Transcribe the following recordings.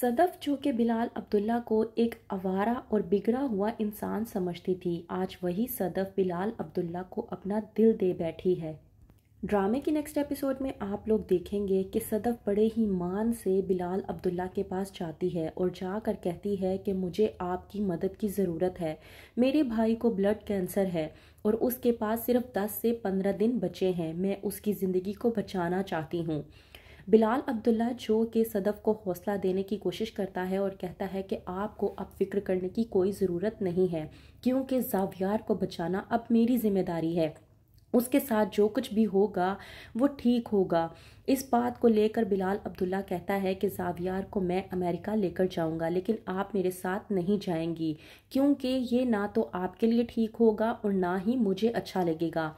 सदफ जो कि बिलाल अब्दुल्ला को एक आवारा और बिगड़ा हुआ इंसान समझती थी आज वही सदफ बिलाल अब्दुल्ला को अपना दिल दे बैठी है ड्रामे के नेक्स्ट एपिसोड में आप लोग देखेंगे कि सदफ बड़े ही मान से बिलाल अब्दुल्ला के पास जाती है और जाकर कहती है कि मुझे आपकी मदद की ज़रूरत है मेरे भाई को ब्लड कैंसर है और उसके पास सिर्फ 10 से 15 दिन बचे हैं मैं उसकी ज़िंदगी को बचाना चाहती हूँ बिलाल अब्दुल्ला जो कि सदफ़ को हौसला देने की कोशिश करता है और कहता है कि आपको अब फिक्र करने की कोई ज़रूरत नहीं है क्योंकि जावियार को बचाना अब मेरी जिम्मेदारी है उसके साथ जो कुछ भी होगा वो ठीक होगा इस बात को लेकर बिलाल अब्दुल्ला कहता है कि जावियार को मैं अमेरिका लेकर जाऊंगा लेकिन आप मेरे साथ नहीं जाएंगी क्योंकि ये ना तो आपके लिए ठीक होगा और ना ही मुझे अच्छा लगेगा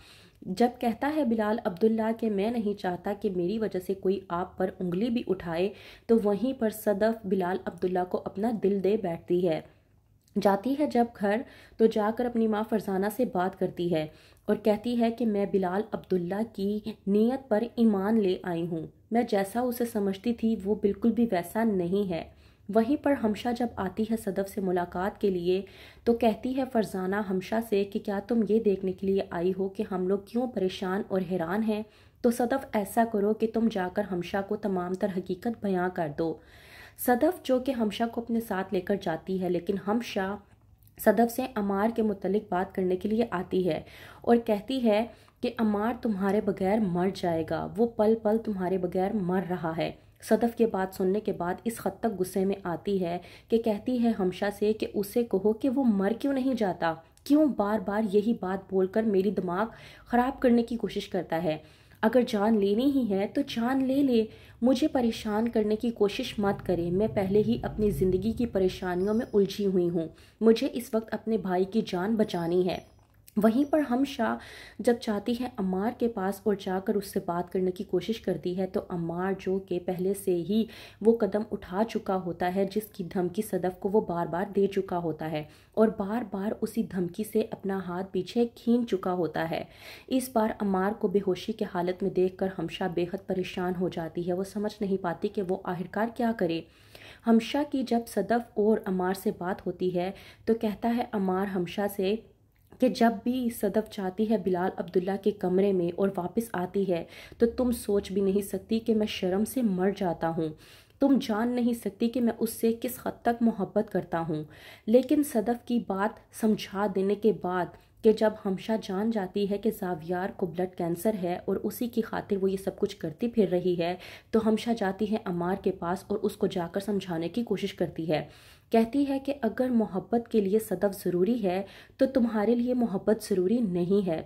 जब कहता है बिलाल अब्दुल्ला के मैं नहीं चाहता कि मेरी वजह से कोई आप पर उंगली भी उठाए तो वहीं पर सदफ बिलाल अब्दुल्ला को अपना दिल दे बैठती है जाती है जब घर तो जाकर अपनी माँ फरजाना से बात करती है और कहती है कि मैं बिलाल अब्दुल्ला की नीयत पर ईमान ले आई हूँ मैं जैसा उसे समझती थी वो बिल्कुल भी वैसा नहीं है वहीं पर हमशा जब आती है सदफ से मुलाकात के लिए तो कहती है फरजाना हमशा से कि क्या तुम ये देखने के लिए आई हो कि हम लोग क्यों परेशान और हैरान हैं तो सदफ ऐसा करो कि तुम जाकर हमशा को तमाम तर हकीकत बयां कर दो सदफ जो कि हमशा को अपने साथ लेकर जाती है लेकिन हमशा सदफ से अमार के मुतलिक बात करने के लिए आती है और कहती है कि अमार तुम्हारे बगैर मर जाएगा वो पल पल तुम्हारे बगैर मर रहा है सदफ के बात सुनने के बाद इस हद तक गुस्से में आती है कि कहती है हमशा से कि उसे कहो कि वो मर क्यों नहीं जाता क्यों बार बार यही बात बोलकर मेरी दिमाग ख़राब करने की कोशिश करता है अगर जान लेनी ही है तो जान ले ले मुझे परेशान करने की कोशिश मत करें मैं पहले ही अपनी ज़िंदगी की परेशानियों में उलझी हुई हूँ मुझे इस वक्त अपने भाई की जान बचानी है वहीं पर हम शाह जब चाहती है अम्मार के पास और जाकर उससे बात करने की कोशिश करती है तो अम्मार जो कि पहले से ही वो कदम उठा चुका होता है जिसकी धमकी सदफ को वो बार बार दे चुका होता है और बार बार उसी धमकी से अपना हाथ पीछे खींच चुका होता है इस बार अमार को बेहोशी की हालत में देख हमशा बेहद परेशान हो जाती है वो समझ नहीं पाती कि वो आखिरकार क्या करे हमशा की जब सदफ और अमार से बात होती है तो कहता है अमार हमशा से कि जब भी सदफ जाती है बिलाल अब्दुल्ला के कमरे में और वापस आती है तो तुम सोच भी नहीं सकती कि मैं शर्म से मर जाता हूँ तुम जान नहीं सकती कि मैं उससे किस हद तक मोहब्बत करता हूँ लेकिन सदफ की बात समझा देने के बाद कि जब हमशा जान जाती है कि जावियार को ब्लड कैंसर है और उसी की खातिर वो ये सब कुछ करती फिर रही है तो हमशा जाती है अमार के पास और उसको जाकर समझाने की कोशिश करती है कहती है कि अगर मोहब्बत के लिए सदफ ज़रूरी है तो तुम्हारे लिए मोहब्बत ज़रूरी नहीं है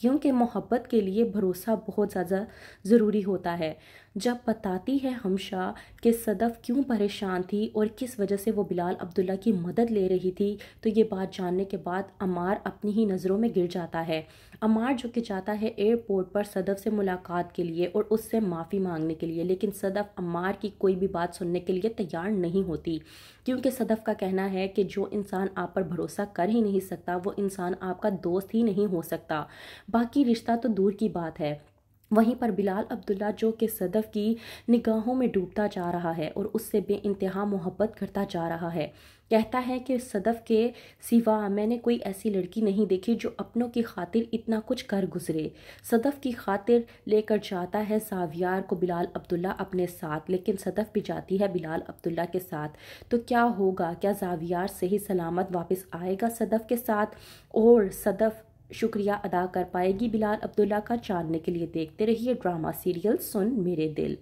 क्योंकि मोहब्बत के लिए भरोसा बहुत ज़्यादा ज़रूरी होता है जब बताती है हमशा कि सदफ़ क्यों परेशान थी और किस वजह से वो बिलाल अब्दुल्ला की मदद ले रही थी तो ये बात जानने के बाद अमार अपनी ही नज़रों में गिर जाता है अमार जो कि जाता है एयरपोर्ट पर सदफ़ से मुलाकात के लिए और उससे माफ़ी मांगने के लिए लेकिन सदफ़ अमार की कोई भी बात सुनने के लिए तैयार नहीं होती क्योंकि सदफ़ का कहना है कि जो इंसान आप पर भरोसा कर ही नहीं सकता वो इंसान आपका दोस्त ही नहीं हो सकता बाकी रिश्ता तो दूर की बात है वहीं पर बिलाल अब्दुल्ला जो कि सदफ़ की निगाहों में डूबता जा रहा है और उससे बे इंतहा मोहब्बत करता जा रहा है कहता है कि सदफ़ के सिवा मैंने कोई ऐसी लड़की नहीं देखी जो अपनों की खातिर इतना कुछ कर गुजरे सदफ़ की खातिर लेकर जाता है सावियार को बिलाल अब्दुल्ला अपने साथ लेकिन सदफ़ भी जाती है बिलाल अब्दुल्ला के साथ तो क्या होगा क्या जावियार सही सलामत वापस आएगा सदफ़ के साथ और सदफ़ शुक्रिया अदा कर पाएगी बिलाल अब्दुल्ला का जानने के लिए देखते रहिए ड्रामा सीरियल सुन मेरे दिल